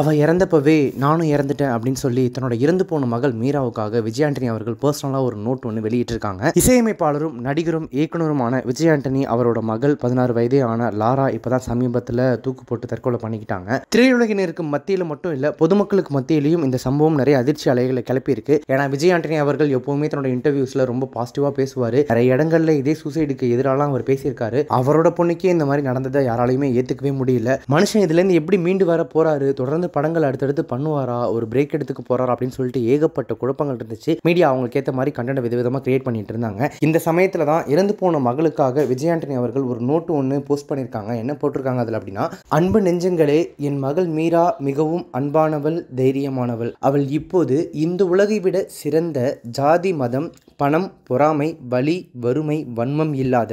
அவள் இறந்தப்பவே நானும் இறந்துட்டேன் அப்படின்னு சொல்லி தன்னோட இறந்து போன மகள் மீராவுக்காக விஜய் ஆண்டனி அவர்கள் பர்சனலாக ஒரு நோட் ஒன்று வெளியிட்டிருக்காங்க இசையமைப்பாளரும் நடிகரும் இயக்குனருமான விஜய் ஆண்டனி அவரோட மகள் பதினாறு வயதே ஆன லாரா இப்போ தான் சமீபத்தில் தூக்கு போட்டு தற்கொலை பண்ணிக்கிட்டாங்க திரையுலகினருக்கு மத்தியில் மட்டும் இல்லை பொதுமக்களுக்கு மத்தியிலையும் இந்த சம்பவம் நிறைய அதிர்ச்சி அலைகளை கிளப்பியிருக்கு ஏன்னா விஜய் ஆண்டனி அவர்கள் எப்போவுமே தன்னோட இன்டர்வியூஸில் ரொம்ப பாசிட்டிவாக பேசுவார் நிறைய இடங்களில் இதே சூசைடுக்கு எதிராலாம் அவர் பேசியிருக்காரு அவரோட பொண்ணுக்கே இந்த மாதிரி நடந்ததை யாராலையுமே ஏற்றுக்கவே முடியல மனுஷன் இதுலேருந்து எப்படி மீண்டு வர போகிறாரு தொடர்ந்து தொடர்ந்து படங்கள் அடுத்தடுத்து பண்ணுவாரா ஒரு பிரேக் எடுத்துக்க போறாரா அப்படின்னு சொல்லிட்டு ஏகப்பட்ட குழப்பங்கள் இருந்துச்சு மீடியா அவங்களுக்கு ஏற்ற மாதிரி வித விதவிதமாக கிரியேட் பண்ணிட்டு இருந்தாங்க இந்த சமயத்தில் தான் இறந்து போன மகளுக்காக விஜயாண்டனி அவர்கள் ஒரு நோட்டு ஒன்று போஸ்ட் பண்ணியிருக்காங்க என்ன போட்டிருக்காங்க அதில் அப்படின்னா அன்பு நெஞ்சங்களே என் மகள் மீரா மிகவும் அன்பானவள் தைரியமானவள் அவள் இப்போது இந்த உலகை விட சிறந்த ஜாதி மதம் பணம் பொறாமை வலி வறுமை வன்மம் இல்லாத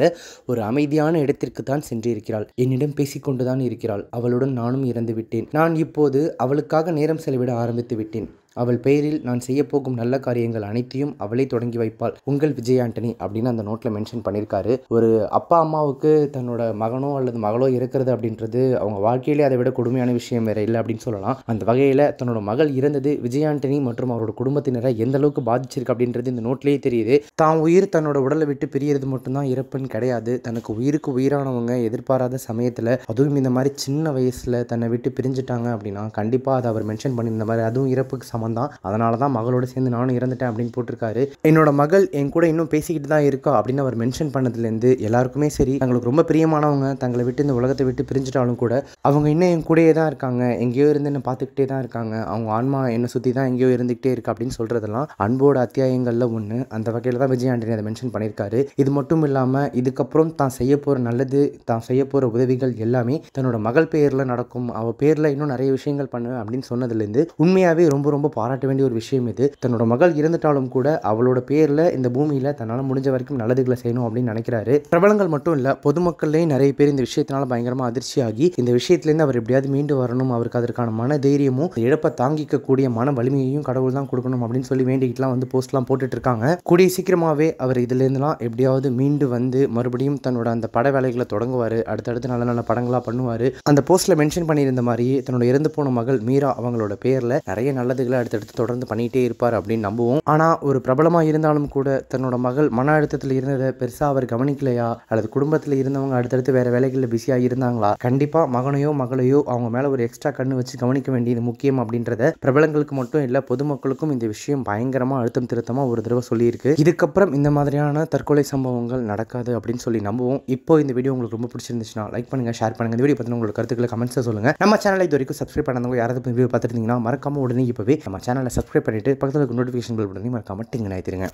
ஒரு அமைதியான இடத்திற்கு தான் சென்றிருக்கிறாள் என்னிடம் பேசிக்கொண்டுதான் இருக்கிறாள் அவளுடன் நானும் இறந்து விட்டேன் நான் இப்போது அவளுக்காக நேரம் செலவிட ஆரம்பித்து விட்டேன் அவள் பெயரில் நான் செய்யப்போகும் நல்ல காரியங்கள் அனைத்தையும் அவளே தொடங்கி வைப்பாள் உங்கள் விஜய் ஆண்டனி அப்படின்னு அந்த நோட்டில் மென்ஷன் பண்ணியிருக்காரு ஒரு அப்பா அம்மாவுக்கு தன்னோட மகனோ அல்லது மகளோ இருக்கிறது அப்படின்றது அவங்க வாழ்க்கையிலே அதை விட கொடுமையான விஷயம் வேற இல்லை அப்படின்னு சொல்லலாம் அந்த வகையில் தன்னோட மகள் இறந்தது விஜய் ஆண்டனி மற்றும் அவரோட குடும்பத்தினரை எந்த அளவுக்கு பாதிச்சிருக்கு அப்படின்றது இந்த நோட்லேயே தெரியுது தான் உயிர் தன்னோட உடலை விட்டு பிரியறது மட்டும்தான் இறப்புன்னு கிடையாது தனக்கு உயிருக்கு உயிரானவங்க எதிர்பாராத சமயத்தில் அதுவும் இந்த மாதிரி சின்ன வயசில் தன்னை விட்டு பிரிஞ்சுட்டாங்க அப்படின்னா கண்டிப்பாக அதை அவர் மென்ஷன் பண்ணியிருந்த மாதிரி அதுவும் இறப்புக்கு சமம் தான் அதனால தான் மகளோடு சேர்ந்து நானும் இறந்துட்டேன் அப்படின்னு போட்டிருக்காரு என்னோட மகள் என் கூட இன்னும் பேசிக்கிட்டு தான் இருக்கா அப்படின்னு அவர் மென்ஷன் பண்ணதுலேருந்து எல்லாருக்குமே சரி தங்களுக்கு ரொம்ப பிரியமானவங்க தங்களை விட்டு இந்த உலகத்தை விட்டு பிரிஞ்சிட்டாலும் கூட அவங்க இன்னும் என் கூடயே தான் இருக்காங்க எங்கேயோ இருந்து என்னை பார்த்துக்கிட்டே தான் இருக்காங்க அவங்க ஆன்மா என்னை சுற்றி தான் எங்கேயோ இருந்துகிட்டே இருக்கு அப்படின்னு சொல்கிறதெல்லாம் அன்போட அத்தியாயங்களில் ஒன்று அந்த வகையில் தான் விஜய் ஆண்டனி அதை மென்ஷன் பண்ணியிருக்காரு இது மட்டும் இல்லாமல் இதுக்கப்புறம் தான் செய்ய போகிற நல்லது தான் செய்ய போகிற உதவிகள் எல்லாமே தன்னோட மகள் பேரில் நடக்கும் அவள் பேரில் இன்னும் நிறைய விஷயங்கள் பண்ணுவேன் அப்படின்னு சொன்னதுலேருந்து உண்மையாகவே ரொம்ப ரொம்ப பாராட்ட வேண்டிய ஒரு விஷயம் இது தன்னோட மகள் இறந்துட்டாலும் கூட அவளோட பேரில் இந்த பூமியில் தன்னால் முடிஞ்ச வரைக்கும் நல்லதுகளை செய்யணும் அப்படின்னு நினைக்கிறாரு பிரபலங்கள் மட்டும் இல்லை பொதுமக்கள்லயும் நிறைய பேர் இந்த விஷயத்தினால பயங்கரமாக அதிர்ச்சியாகி இந்த விஷயத்துலேருந்து அவர் எப்படியாவது மீண்டு வரணும் அவருக்கு அதற்கான மன தைரியமும் இழப்பை தாங்கிக்கக்கூடிய மன வலிமையையும் கடவுள் தான் கொடுக்கணும் அப்படின்னு சொல்லி வேண்டிக்கிட்டுலாம் வந்து போஸ்ட்லாம் போட்டுட்டு இருக்காங்க கூடிய சீக்கிரமாகவே அவர் இதுலேருந்துலாம் எப்படியாவது மீண்டு வந்து மறுபடியும் தன்னோட அந்த பட வேலைகளை தொடங்குவார் அடுத்தடுத்து நல்ல நல்ல படங்களாக பண்ணுவார் அந்த போஸ்ட்டில் மென்ஷன் பண்ணியிருந்த மாதிரியே தன்னோட இறந்து போன மகள் மீரா அவங்களோட பேரில் நிறைய நல்லதுகளை அடுத்தடுத்து தொடர்ந்து பண்ணிகிட்டே இருப்பார் அப்படின்னு நம்புவோம் ஆனால் ஒரு பிரபலமாக இருந்தாலும் கூட தன்னோட மகள் மன அழுத்தத்தில் இருந்ததை பெருசாக அவர் கவனிக்கலையா அல்லது குடும்பத்தில் இருந்தவங்க அடுத்தடுத்து வேறு வேலைகளில் பிஸியாக இருந்தாங்களா கண்டிப்பாக மகனையோ மகளையோ அவங்க மேலே ஒரு எக்ஸ்ட்ரா கண்ணு வச்சு கவனிக்க வேண்டியது முக்கியம் அப்படின்றத பிரபலங்களுக்கு மட்டும் இல்லை பொதுமக்களுக்கும் இந்த விஷயம் பயங்கரமாக அழுத்தம் திருத்தமாக ஒரு தடவை சொல்லியிருக்கு இதுக்கப்புறம் இந்த மாதிரியான தற்கொலை சம்பவங்கள் நடக்காது அப்படின்னு சொல்லி நம்புவோம் இப்போ இந்த வீடியோ உங்களுக்கு ரொம்ப பிடிச்சிருந்துச்சுன்னா லைக் பண்ணுங்கள் ஷேர் பண்ணுங்கள் இந்த வீடியோ பற்றின உங்களுக்கு கருத்துக்களை கமெண்ட்ஸை சொல்லுங்கள் நம்ம சேனலை இது வரைக்கும் சப்ஸ்கிரைப் பண்ணவங்க யாராவது வீடியோ பார்த்துருந்தீங்கன்னா மறக்காமல் உடனே இப்போவே மறக்காமல் சேனலை சப்ஸ்கிரைப் பண்ணிவிட்டு பக்கத்தில் இருக்க நோட்டிஃபிகேஷன் பில் பண்ணி மறக்காமல் டிங்கன் ஆயிடுங்க